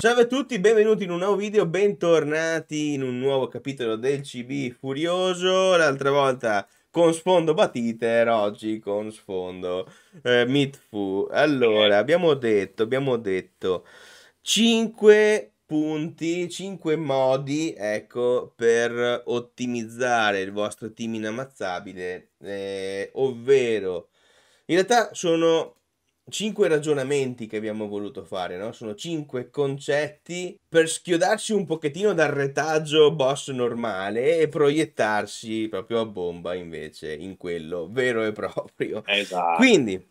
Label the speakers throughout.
Speaker 1: Ciao a tutti, benvenuti in un nuovo video, bentornati in un nuovo capitolo del CB Furioso, l'altra volta con sfondo Batiter, oggi con sfondo eh, Mitfu. Allora, abbiamo detto, abbiamo detto 5 punti, 5 modi, ecco, per ottimizzare il vostro team inammazzabile, eh, ovvero in realtà sono cinque ragionamenti che abbiamo voluto fare, no? Sono cinque concetti per schiodarsi un pochettino dal retaggio boss normale e proiettarsi proprio a bomba invece in quello vero e proprio.
Speaker 2: Esatto. Quindi,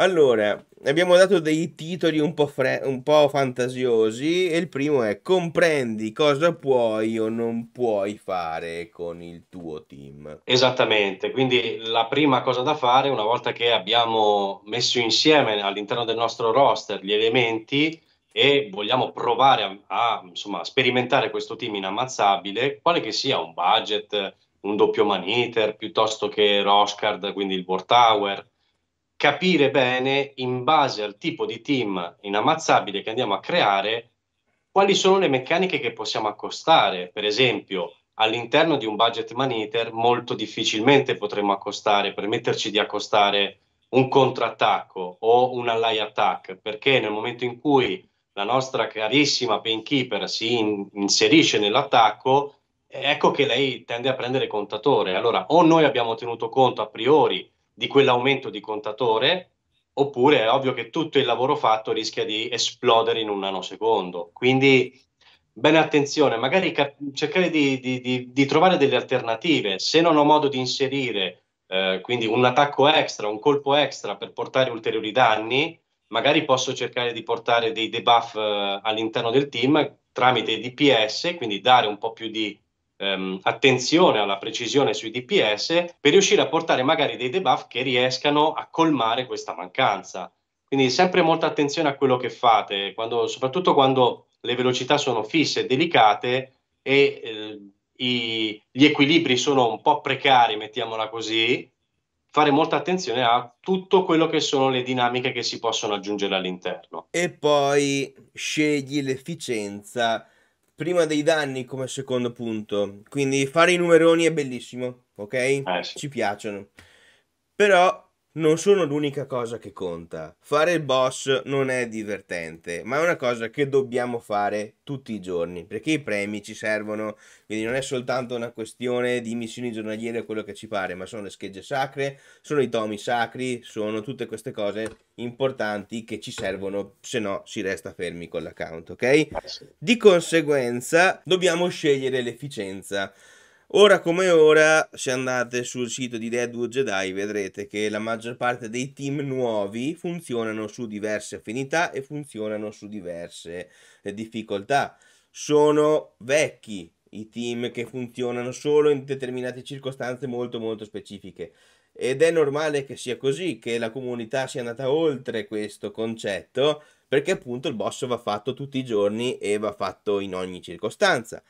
Speaker 1: allora, abbiamo dato dei titoli un po', fre- un po' fantasiosi e il primo è comprendi cosa puoi o non puoi
Speaker 2: fare con il tuo team. Esattamente, quindi la prima cosa da fare una volta che abbiamo messo insieme all'interno del nostro roster gli elementi e vogliamo provare a, a insomma, sperimentare questo team inammazzabile, quale che sia un budget, un doppio man piuttosto che Roscard, quindi il War Tower capire bene, in base al tipo di team inammazzabile che andiamo a creare, quali sono le meccaniche che possiamo accostare. Per esempio, all'interno di un budget maniter molto difficilmente potremo accostare, permetterci di accostare un contrattacco o un allay attack, perché nel momento in cui la nostra carissima painkeeper si in- inserisce nell'attacco, ecco che lei tende a prendere contatore. Allora, o noi abbiamo tenuto conto a priori di quell'aumento di contatore, oppure è ovvio che tutto il lavoro fatto rischia di esplodere in un nanosecondo. Quindi bene attenzione, magari cap- cercare di, di, di, di, trovare delle alternative. Se non ho modo di inserire eh, quindi un attacco extra, un colpo extra per portare ulteriori danni, magari posso cercare di portare dei debuff eh, all'interno del team tramite DPS, quindi dare un po' più di ehm, attenzione alla precisione sui DPS per riuscire a portare magari dei debuff che riescano a colmare questa mancanza. Quindi sempre molta attenzione a quello che fate, quando, soprattutto quando le velocità sono fisse e delicate e eh, i, gli equilibri sono un po' precari, mettiamola così, fare molta attenzione a tutto quello che sono le dinamiche che si possono aggiungere all'interno.
Speaker 1: E poi scegli l'efficienza prima dei danni come secondo punto. Quindi fare i numeroni è bellissimo, ok? Eh sì. Ci piacciono. Però non sono l'unica cosa che conta. Fare il boss non è divertente, ma è una cosa che dobbiamo fare tutti i giorni, perché i premi ci servono, quindi non è soltanto una questione di missioni giornaliere o quello che ci pare, ma sono le schegge sacre, sono i tomi sacri, sono tutte queste cose importanti che ci servono, se no si resta fermi con l'account, ok? Di conseguenza dobbiamo scegliere l'efficienza. Ora come ora, se andate sul sito di Deadwood Jedi vedrete che la maggior parte dei team nuovi funzionano su diverse affinità e funzionano su diverse eh, difficoltà. Sono vecchi i team che funzionano solo in determinate circostanze molto molto specifiche. Ed è normale che sia così, che la comunità sia andata oltre questo concetto, perché appunto il boss va fatto tutti i giorni e va fatto in ogni circostanza.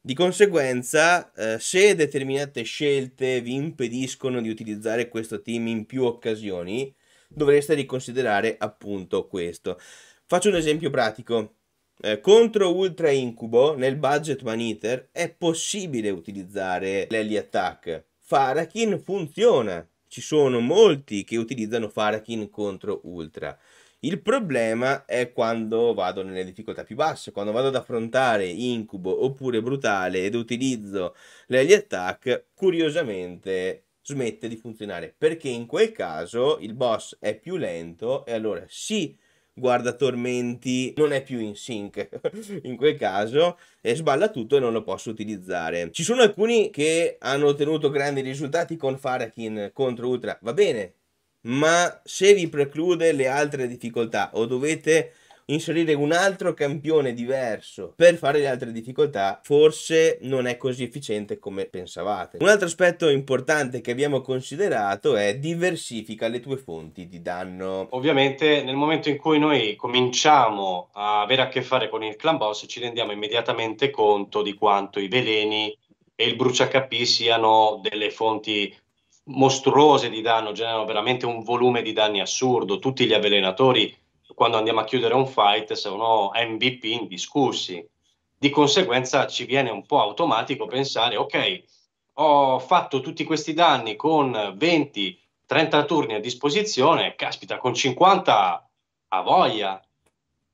Speaker 1: Di conseguenza, eh, se determinate scelte vi impediscono di utilizzare questo team in più occasioni, dovreste riconsiderare appunto questo. Faccio un esempio pratico. Eh, contro Ultra Incubo nel budget Maneater è possibile utilizzare l'Eli Attack. Farakin funziona. Ci sono molti che utilizzano Farakin contro Ultra. Il problema è quando vado nelle difficoltà più basse, quando vado ad affrontare incubo oppure brutale ed utilizzo l'Eli Attack, curiosamente smette di funzionare perché in quel caso il boss è più lento e allora sì guarda tormenti non è più in sync in quel caso e sballa tutto e non lo posso utilizzare ci sono alcuni che hanno ottenuto grandi risultati con Farakin contro Ultra va bene ma se vi preclude le altre difficoltà o dovete inserire un altro campione diverso per fare le altre difficoltà forse non è così efficiente come pensavate. Un altro aspetto importante che abbiamo considerato è diversifica
Speaker 2: le tue fonti di danno. Ovviamente nel momento in cui noi cominciamo a avere a che fare con il clan boss ci rendiamo immediatamente conto di quanto i veleni e il bruciacapì siano delle fonti mostruose di danno, generano veramente un volume di danni assurdo. Tutti gli avvelenatori, quando andiamo a chiudere un fight, sono MVP indiscussi. Di conseguenza ci viene un po' automatico pensare, ok, ho fatto tutti questi danni con 20, 30 turni a disposizione, caspita, con 50 a voglia.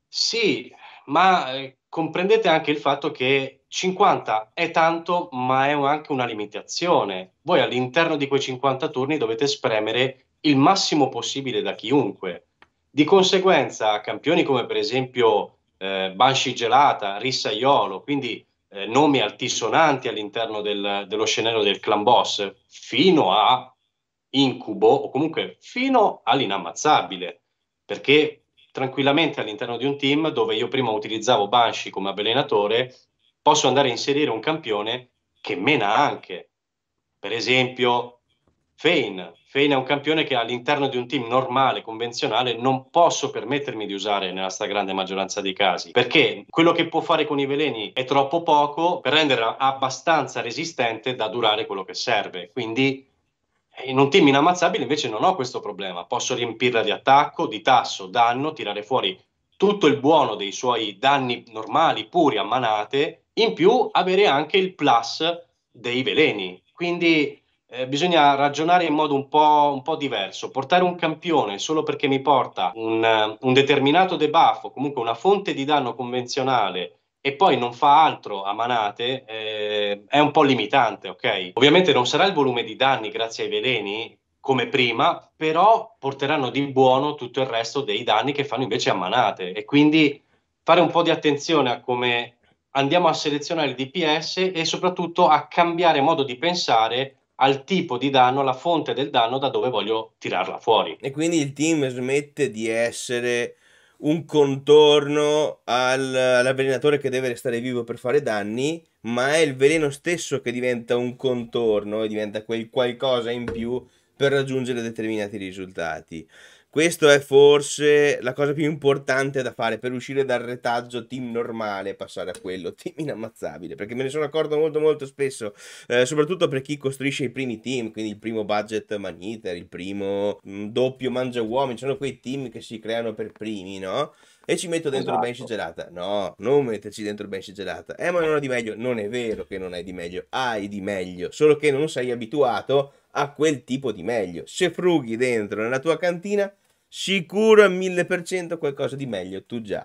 Speaker 2: Sì, ma eh, comprendete anche il fatto che 50 è tanto, ma è anche una limitazione. Voi all'interno di quei 50 turni dovete spremere il massimo possibile da chiunque. Di conseguenza, campioni come per esempio eh, Banshee Gelata, Rissaiolo, quindi eh, nomi altisonanti all'interno del, dello scenario del clan boss, fino a Incubo o comunque fino all'inammazzabile, perché tranquillamente all'interno di un team dove io prima utilizzavo Banshee come avvelenatore, posso andare a inserire un campione che mena anche. Per esempio, Fane. Fane è un campione che all'interno di un team normale, convenzionale, non posso permettermi di usare nella stragrande maggioranza dei casi, perché quello che può fare con i veleni è troppo poco per renderla abbastanza resistente da durare quello che serve. Quindi eh, in un team inammazzabile invece non ho questo problema, posso riempirla di attacco, di tasso, danno, tirare fuori tutto il buono dei suoi danni normali, puri, a manate in più avere anche il plus dei veleni, quindi eh, bisogna ragionare in modo un po', un po', diverso. Portare un campione solo perché mi porta un, eh, un determinato debuff, comunque una fonte di danno convenzionale, e poi non fa altro a manate, eh, è un po' limitante, ok? Ovviamente non sarà il volume di danni grazie ai veleni come prima, però porteranno di buono tutto il resto dei danni che fanno invece a manate e quindi fare un po' di attenzione a come andiamo a selezionare il DPS e soprattutto a cambiare modo di pensare al tipo di danno, alla fonte del danno da dove voglio tirarla fuori.
Speaker 1: E quindi il team smette di essere un contorno al, all'avvelenatore che deve restare vivo per fare danni, ma è il veleno stesso che diventa un contorno e diventa quel qualcosa in più per raggiungere determinati risultati. Questo è forse la cosa più importante da fare per uscire dal retaggio team normale e passare a quello team inammazzabile, perché me ne sono accorto molto molto spesso, eh, soprattutto per chi costruisce i primi team, quindi il primo budget maniter, il primo mh, mm, doppio mangia uomini, sono quei team che si creano per primi, no? e ci metto dentro esatto. il ben gelata. No, non metterci dentro il ben gelata. Eh, ma non ho di meglio. Non è vero che non hai di meglio, hai di meglio, solo che non sei abituato a quel tipo di meglio. Se frughi dentro nella tua cantina, sicuro al 1000% qualcosa di meglio, tu già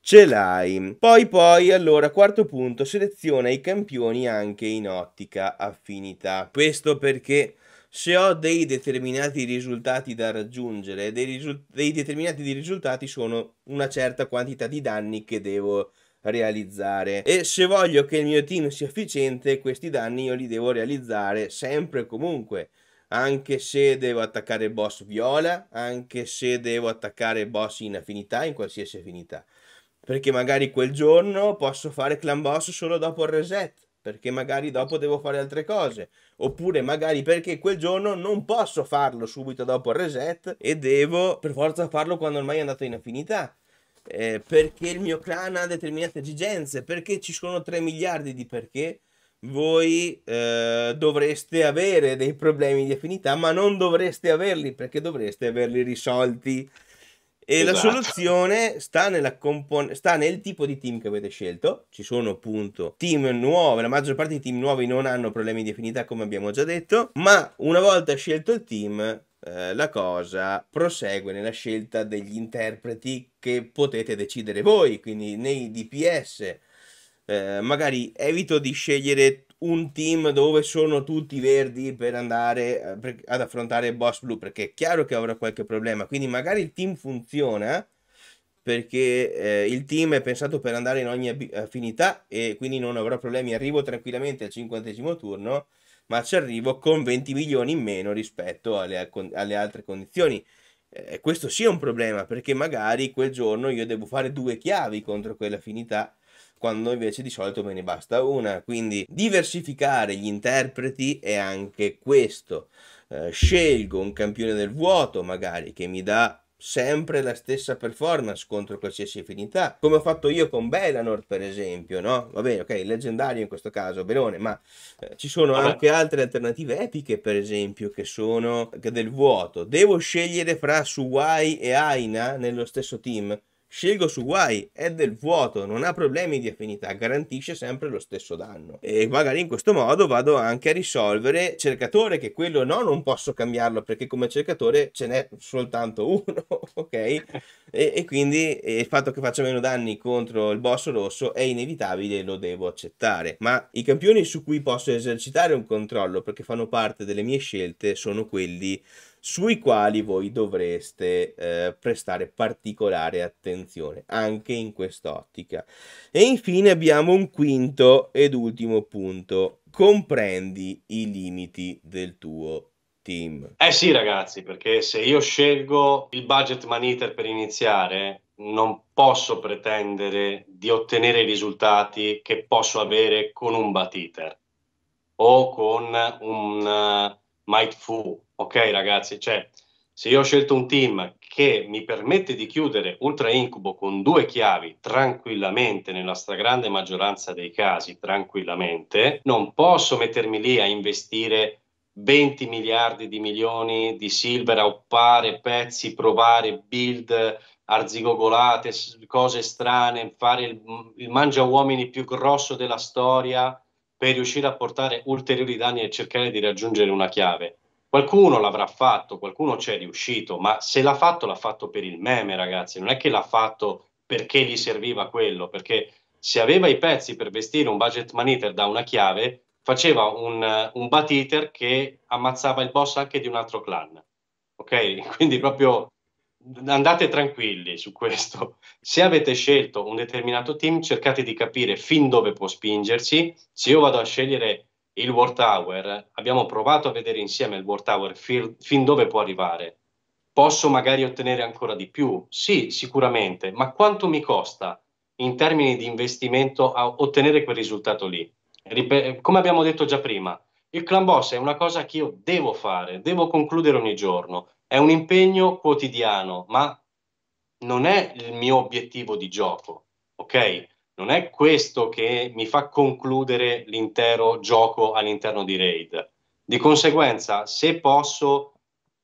Speaker 1: ce l'hai. Poi poi, allora, quarto punto, seleziona i campioni anche in ottica affinità. Questo perché se ho dei determinati risultati da raggiungere, dei, risu dei determinati risultati sono una certa quantità di danni che devo realizzare e se voglio che il mio team sia efficiente questi danni io li devo realizzare sempre e comunque anche se devo attaccare il boss viola, anche se devo attaccare il boss in affinità, in qualsiasi affinità. Perché magari quel giorno posso fare clan boss solo dopo il reset, perché magari dopo devo fare altre cose, oppure magari perché quel giorno non posso farlo subito dopo il reset e devo per forza farlo quando ormai è andato in affinità. Eh, perché il mio clan ha determinate esigenze, perché ci sono 3 miliardi di perché voi eh, dovreste avere dei problemi di affinità, ma non dovreste averli perché dovreste averli risolti. E esatto. la soluzione sta, compon- sta, nel tipo di team che avete scelto. Ci sono appunto team nuove, la maggior parte dei team nuovi non hanno problemi di affinità come abbiamo già detto, ma una volta scelto il team eh, la cosa prosegue nella scelta degli interpreti che potete decidere voi, quindi nei DPS eh, magari evito di scegliere un team dove sono tutti verdi per andare eh, ad affrontare il boss blu perché è chiaro che avrà qualche problema quindi magari il team funziona perché eh, il team è pensato per andare in ogni affinità e quindi non avrò problemi arrivo tranquillamente al cinquantesimo turno ma ci arrivo con 20 milioni in meno rispetto alle, alle altre condizioni eh, questo sia sì un problema perché magari quel giorno io devo fare due chiavi contro quell'affinità quando invece di solito me ne basta una. Quindi diversificare gli interpreti è anche questo. Eh, scelgo un campione del vuoto magari che mi dà sempre la stessa performance contro qualsiasi affinità, come ho fatto io con Belanor, per esempio, no? Va bene, ok, leggendario in questo caso, Belone, ma eh, ci sono Vabbè. anche altre alternative epiche, per esempio, che sono del vuoto. Devo scegliere fra Suwai e Aina nello stesso team? Scelgo su guai, è del vuoto, non ha problemi di affinità, garantisce sempre lo stesso danno. E magari in questo modo vado anche a risolvere cercatore, che quello no, non posso cambiarlo perché come cercatore ce n'è soltanto uno, ok? E, e quindi e il fatto che faccia meno danni contro il boss rosso è inevitabile lo devo accettare. Ma i campioni su cui posso esercitare un controllo perché fanno parte delle mie scelte sono quelli sui quali voi dovreste eh, prestare particolare attenzione anche in quest'ottica. E infine abbiamo un quinto ed ultimo punto, comprendi i limiti del tuo team.
Speaker 2: Eh sì ragazzi, perché se io scelgo il budget maniter per iniziare, non posso pretendere di ottenere i risultati che posso avere con un batiter o con un uh, eh, might fu ok ragazzi, cioè se io ho scelto un team che mi permette di chiudere Ultra Incubo con due chiavi tranquillamente, nella stragrande maggioranza dei casi tranquillamente, non posso mettermi lì a investire 20 miliardi di milioni di silver a oppare pezzi, provare build arzigogolate, cose strane, fare il, il mangia uomini più grosso della storia per riuscire a portare ulteriori danni e cercare di raggiungere una chiave Qualcuno l'avrà fatto, qualcuno c'è riuscito, ma se l'ha fatto l'ha fatto per il meme, ragazzi, non è che l'ha fatto perché gli serviva quello, perché se aveva i pezzi per vestire un budget man eater da una chiave, faceva un, un bat eater che ammazzava il boss anche di un altro clan. Ok? Quindi proprio andate tranquilli su questo. Se avete scelto un determinato team, cercate di capire fin dove può spingersi. Se io vado a scegliere il War Tower, abbiamo provato a vedere insieme il War Tower fir- fin dove può arrivare. Posso magari ottenere ancora di più? Sì, sicuramente, ma quanto mi costa in termini di investimento a ottenere quel risultato lì? Rip- come abbiamo detto già prima, il clan boss è una cosa che io devo fare, devo concludere ogni giorno, è un impegno quotidiano, ma non è il mio obiettivo di gioco, ok? non è questo che mi fa concludere l'intero gioco all'interno di RAID. Di conseguenza, se posso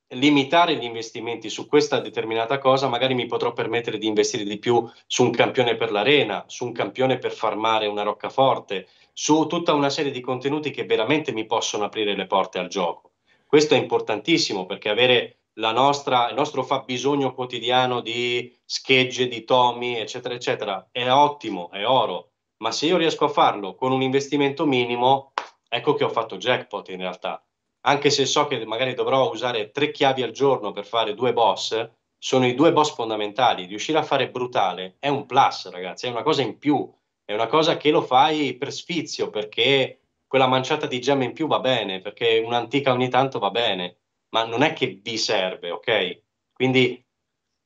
Speaker 2: limitare gli investimenti su questa determinata cosa, magari mi potrò permettere di investire di più su un campione per l'arena, su un campione per farmare una roccaforte, su tutta una serie di contenuti che veramente mi possono aprire le porte al gioco. Questo è importantissimo perché avere nostra, il nostro fabbisogno quotidiano di schegge, di tomi, eccetera, eccetera, è ottimo, è oro, ma se io riesco a farlo con un investimento minimo, ecco che ho fatto jackpot in realtà. Anche se so che magari dovrò usare tre chiavi al giorno per fare due boss, sono i due boss fondamentali. Riuscire a fare brutale è un plus, ragazzi, è una cosa in più, è una cosa che lo fai per sfizio, perché quella manciata di gemme in più va bene, perché un'antica ogni tanto va bene ma non è che vi serve, ok? Quindi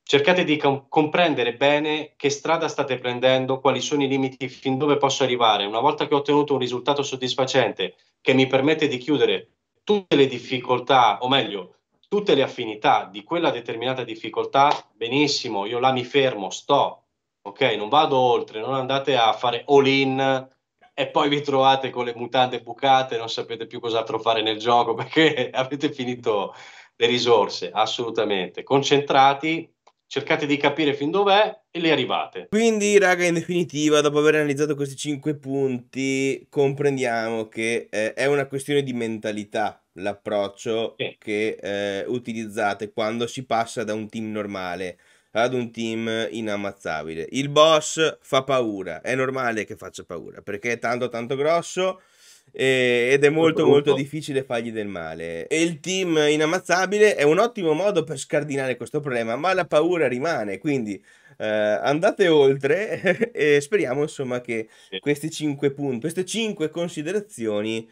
Speaker 2: cercate di com- comprendere bene che strada state prendendo, quali sono i limiti, fin dove posso arrivare. Una volta che ho ottenuto un risultato soddisfacente che mi permette di chiudere tutte le difficoltà, o meglio, tutte le affinità di quella determinata difficoltà, benissimo, io là mi fermo, sto, ok? Non vado oltre, non andate a fare all in e poi vi trovate con le mutande bucate, non sapete più cos'altro fare nel gioco perché avete finito le risorse, assolutamente. Concentrati, cercate di capire fin dov'è e le arrivate.
Speaker 1: Quindi, raga, in definitiva, dopo aver analizzato questi 5 punti, comprendiamo che eh, è una questione di mentalità l'approccio sì. che eh, utilizzate quando si passa da un team normale ad un team inammazzabile. Il boss fa paura, è normale che faccia paura perché è tanto tanto grosso e, ed è molto molto difficile fargli del male. E il team inammazzabile è un ottimo modo per scardinare questo problema, ma la paura rimane, quindi eh, andate oltre e speriamo insomma che questi 5 punti, queste 5 considerazioni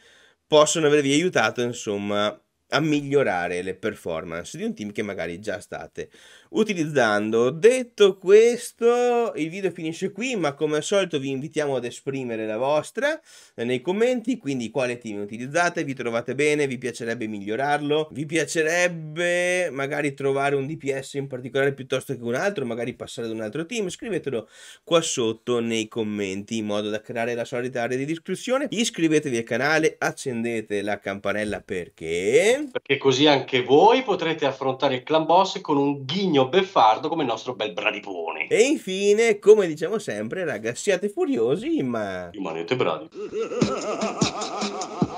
Speaker 1: possono avervi aiutato insomma a migliorare le performance di un team che magari già state utilizzando. Detto questo, il video finisce qui, ma come al solito vi invitiamo ad esprimere la vostra nei commenti, quindi quale team utilizzate, vi trovate bene, vi piacerebbe migliorarlo, vi piacerebbe magari trovare un DPS in particolare piuttosto che un altro, magari passare ad un altro team, scrivetelo qua sotto nei commenti in modo da creare la solita area di discussione. Iscrivetevi al canale, accendete
Speaker 2: la campanella perché bene. Perché così anche voi potrete affrontare il clan boss con un ghigno beffardo come il nostro bel Bradipone.
Speaker 1: E infine, come diciamo sempre, ragazzi, siate furiosi, ma... Rimanete bravi.